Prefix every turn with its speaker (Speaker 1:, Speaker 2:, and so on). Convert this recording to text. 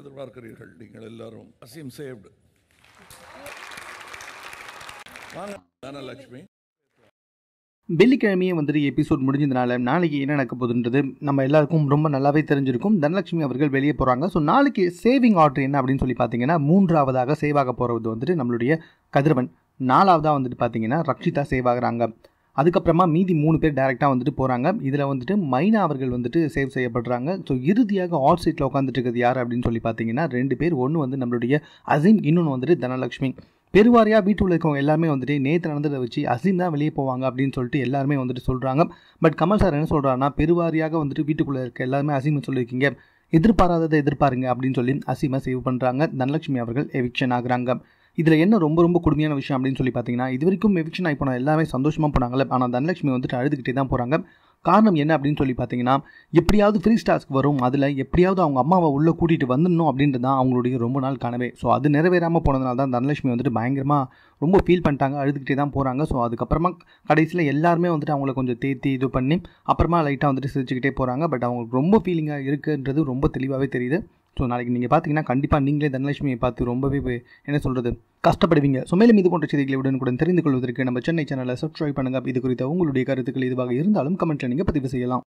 Speaker 1: எதிர்பார்க்கிறீர்கள் நீங்கள் எல்லாரும் அசீம் சேவ்டு தனலட்சுமி வெள்ளிக்கிழமையே வந்துட்டு எபிசோட் முடிஞ்சதுனால நாளைக்கு என்ன நடக்க போகுதுன்றது நம்ம எல்லாருக்கும் ரொம்ப நல்லாவே தெரிஞ்சிருக்கும் தனலட்சுமி அவர்கள் வெளியே போகிறாங்க ஸோ நாளைக்கு சேவிங் ஆர்டர் என்ன அப்படின்னு சொல்லி பார்த்தீங்கன்னா மூன்றாவதாக சேவாக போகிறது வந்துட்டு நம்மளுடைய கதிரவன் நாலாவதாக வந்துட்டு பார்த்தீங்கன்னா ரக்ஷிதா சேவ் ஆகிறாங்க அதுக்கப்புறமா மீதி மூணு பேர் டேரெக்டாக வந்துட்டு போகிறாங்க இதில் வந்துட்டு மைனா அவர்கள் வந்துட்டு சேவ் செய்யப்படுறாங்க ஸோ இறுதியாக ஆட் சீட்டில் உட்காந்துட்டு இருக்கிறது யார் அப்படின்னு சொல்லி பார்த்தீங்கன்னா ரெண்டு பேர் ஒன்று வந்து நம்மளுடைய அசீம் இன்னொன்று வந்துட்டு தனலக்ஷ்மி பெருவாரியாக வீட்டில் இருக்கவங்க எல்லாருமே வந்துட்டு நேற்று நடந்ததை வச்சு அசீம் தான் வெளியே போவாங்க அப்படின்னு சொல்லிட்டு எல்லாருமே வந்துட்டு சொல்கிறாங்க பட் கமல் சார் என்ன சொல்கிறாருன்னா பெருவாரியாக வந்துட்டு வீட்டுக்குள்ளே இருக்க எல்லாருமே அசீம் சொல்லியிருக்கீங்க எதிர்பாராததை எதிர்பாருங்க அப்படின்னு சொல்லி அசீமை சேவ் பண்ணுறாங்க தனலட்சுமி அவர்கள் எவிக்ஷன் ஆகுறாங்க இதில் என்ன ரொம்ப ரொம்ப கொடுமையான விஷயம் அப்படின்னு சொல்லி பார்த்தீங்கன்னா இது வரைக்கும் எவிக்ஷன் ஆகி போனால் எல்லாமே சந்தோஷமாக போனாங்கல்ல ஆனால் தனலட்சுமி வந்துட்டு அழுதுகிட்டே தான் போகிறாங்க காரணம் என்ன அப்படின்னு சொல்லி பார்த்தீங்கன்னா எப்படியாவது ஃப்ரீ ஸ்டாஸ்க் வரும் அதில் எப்படியாவது அவங்க அம்மாவை உள்ளே கூட்டிகிட்டு வந்துடணும் அப்படின்றது தான் அவங்களுடைய ரொம்ப நாள் கனவே ஸோ அது நிறைவேறாமல் போனதுனால தான் தனலட்சுமி வந்துட்டு பயங்கரமாக ரொம்ப ஃபீல் பண்ணிட்டாங்க அழுதுகிட்டே தான் போகிறாங்க ஸோ அதுக்கப்புறமா கடைசியில் எல்லாருமே வந்துட்டு அவங்கள கொஞ்சம் தேத்தி இது பண்ணி அப்புறமா லைட்டாக வந்துட்டு சிரிச்சுக்கிட்டே போகிறாங்க பட் அவங்களுக்கு ரொம்ப ஃபீலிங்காக இருக்குன்றது ரொம்ப தெளிவாகவே தெரியுது ஸோ நாளைக்கு நீங்கள் பார்த்தீங்கன்னா கண்டிப்பாக நீங்களே தனலட்சுமியை பார்த்து ரொம்பவே என்ன சொல்கிறது கஷ்டப்படுவீங்க ஸோ மேலும் இது போன்ற செய்திகளை உடனுக்குடன் தெரிந்து கொள்வதற்கு நம்ம சென்னை சேனலை சப்ஸ்கிரைப் பண்ணுங்கள் இது குறித்த உங்களுடைய கருத்துக்கள் இதுவாக இருந்தாலும் கமெண்ட்டில் நீங்கள் பதிவு செய்யலாம்